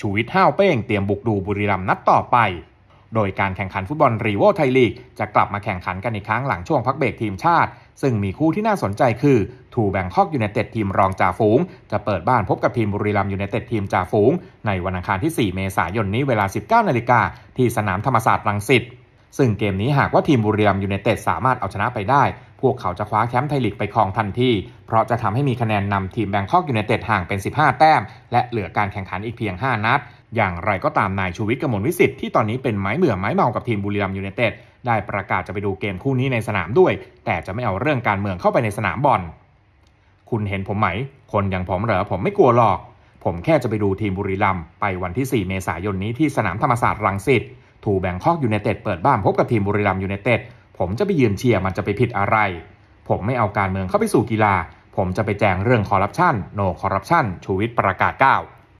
ชูวิทย์ห้าวเป้งเตรียมบุกดูบุรีรัมย์นัดต่อไป โดยการแข่งขันฟุตบอลรีโวไทยลีก จะกลับมาแข่งขันกันอีกครั้งหลังช่วงพักเบรกทีมชาติ ซึ่งมีคู่ที่น่าสนใจคือทูแบงคอกยูเนเต็ดทีมรองจ่าฝูง จะเปิดบ้านพบกับทีมบุรีรัมย์ยูเนเต็ดทีมจ่าฝูง ในวันอังคารที่ 4 เมษายนนี้เวลา 19นาฬิกาที่สนามธรรมศาสตร์รังสิตซึ่งเกมนี้หากว่าทีมบุรีรัมยูเนเต็ดสามารถเอาชนะไปได้ พวกเขาจะคว้าแชมป์ไทยลีกไปครองทันทีเพราะจะทำให้มีคะแนนนำทีมแบงคอกยูเนเต็ดห่างเป็น 15 แต้ม และเหลือการแข่งขันอีกเพียง 5 นัด อย่างไรก็ตามนายชูวิทย์กมลวิสิทธิ์ที่ตอนนี้เป็นไม้เบื่อไม้เมากับทีมบุรีรัมยูเนเต็ดได้ประกาศจะไปดูเกมคู่นี้ในสนามด้วย แต่จะไม่เอาเรื่องการเมืองเข้าไปในสนามบอล คุณเห็นผมไหม คนอย่างผมเหรอผมไม่กลัวหรอก ผมแค่จะไปดูทีมบุรีรัมย์ไปวันที่ 4 เมษายนนี้ที่สนามธรรมศาสตร์รังสิตถูแบงคอกยูไนเต็ดเปิดบ้านพบกับทีมบุรีรัมยูไนเต็ดผมจะไปยืนเชียร์มันจะไปผิดอะไร ผมไม่เอาการเมืองเข้าไปสู่กีฬา ผมจะไปแจงเรื่องคอร์รัปชันโนคอร์รัปชันชูวิทย์ประกาศก้าว